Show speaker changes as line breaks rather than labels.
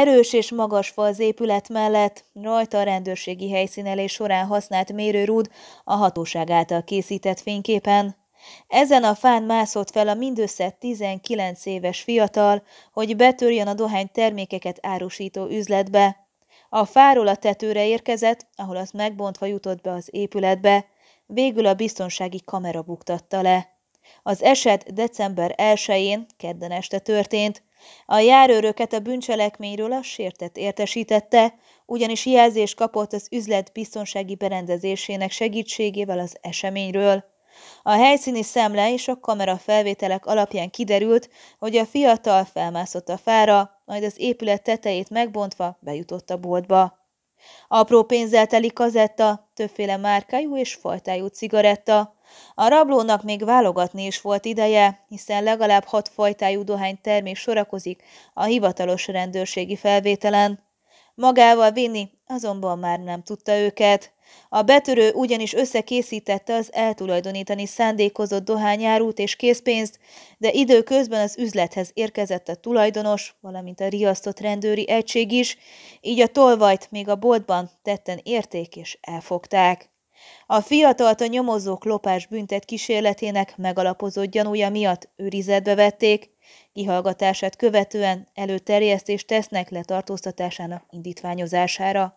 Erős és magas fa az épület mellett, rajta a rendőrségi helyszínelés során használt mérőrúd a hatóság által készített fényképen. Ezen a fán mászott fel a mindössze 19 éves fiatal, hogy betörjön a dohány termékeket árusító üzletbe. A fáról a tetőre érkezett, ahol az megbontva jutott be az épületbe, végül a biztonsági kamera buktatta le. Az eset december 1-én, kedden este történt. A járőröket a bűncselekményről a sértett értesítette, ugyanis jelzést kapott az üzlet biztonsági berendezésének segítségével az eseményről. A helyszíni szemle és a kamera felvételek alapján kiderült, hogy a fiatal felmászott a fára, majd az épület tetejét megbontva bejutott a boltba. Apró pénzzel teli kazetta, többféle márkájú és fajtájú cigaretta, a rablónak még válogatni is volt ideje, hiszen legalább hat fajtájú termék sorakozik a hivatalos rendőrségi felvételen. Magával vinni azonban már nem tudta őket. A betörő ugyanis összekészítette az eltulajdonítani szándékozott dohányárút és készpénzt, de időközben az üzlethez érkezett a tulajdonos, valamint a riasztott rendőri egység is, így a tolvajt még a boltban tetten érték és elfogták. A fiatalt a nyomozók lopás büntet kísérletének megalapozott gyanúja miatt őrizetbe vették, kihallgatását követően előterjesztést tesznek letartóztatásának indítványozására.